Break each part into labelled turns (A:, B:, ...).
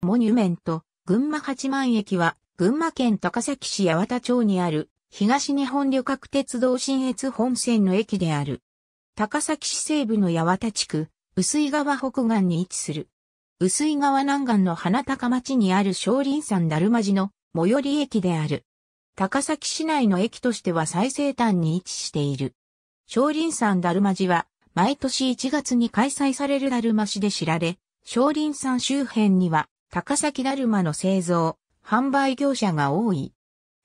A: モニュメント、群馬八幡駅は、群馬県高崎市八幡町にある、東日本旅客鉄道新越本線の駅である。高崎市西部の八幡地区、薄井川北岸に位置する。薄井川南岸の花高町にある松林山だるま寺の最寄り駅である。高崎市内の駅としては最西端に位置している。松林山だるま寺は、毎年1月に開催されるだるま市で知られ、松林山周辺には高崎だるまの製造、販売業者が多い。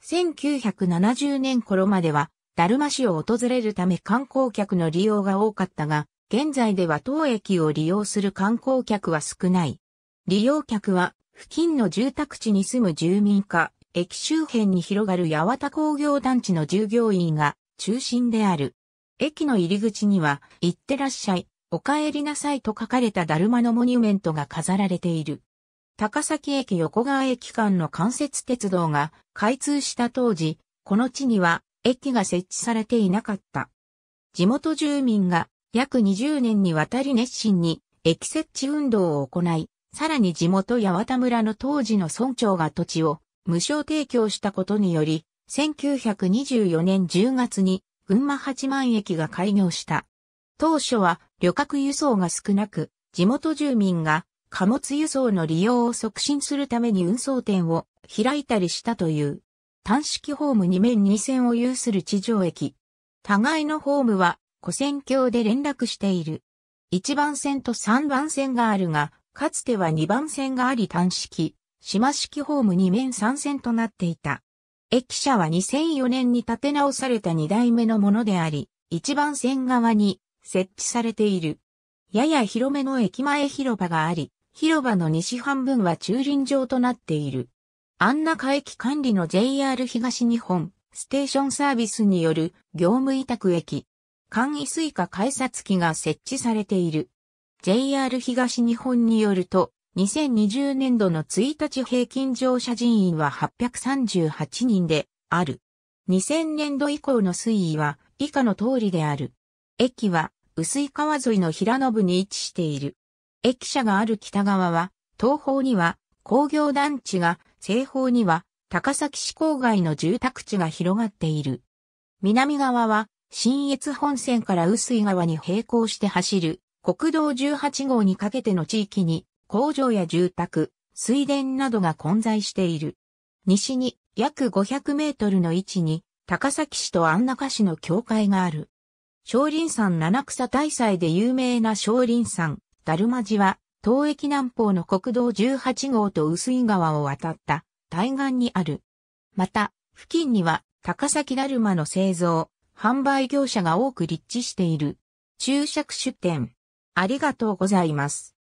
A: 1970年頃までは、だるま市を訪れるため観光客の利用が多かったが、現在では当駅を利用する観光客は少ない。利用客は、付近の住宅地に住む住民か、駅周辺に広がる八幡工業団地の従業員が中心である。駅の入り口には、行ってらっしゃい、お帰りなさいと書かれただるまのモニュメントが飾られている。高崎駅横川駅間の関節鉄道が開通した当時、この地には駅が設置されていなかった。地元住民が約20年にわたり熱心に駅設置運動を行い、さらに地元八幡村の当時の村長が土地を無償提供したことにより、1924年10月に群馬八幡駅が開業した。当初は旅客輸送が少なく、地元住民が貨物輸送の利用を促進するために運送店を開いたりしたという。単式ホーム2面2線を有する地上駅。互いのホームは、古線橋で連絡している。1番線と3番線があるが、かつては2番線があり単式、島式ホーム2面3線となっていた。駅舎は2004年に建て直された2代目のものであり、1番線側に設置されている。やや広めの駅前広場があり、広場の西半分は駐輪場となっている。安中駅管理の JR 東日本ステーションサービスによる業務委託駅。簡易スイカ改札機が設置されている。JR 東日本によると、2020年度の1日平均乗車人員は838人である。2000年度以降の推移は以下の通りである。駅は薄い川沿いの平野部に位置している。駅舎がある北側は、東方には工業団地が、西方には高崎市郊外の住宅地が広がっている。南側は、新越本線から薄井川に並行して走る国道18号にかけての地域に工場や住宅、水田などが混在している。西に約500メートルの位置に高崎市と安中市の境界がある。少林山七草大祭で有名な少林山、ダルマジは、東駅南方の国道18号と薄井川を渡った対岸にある。また、付近には高崎だるまの製造、販売業者が多く立地している。注釈出店。ありがとうございます。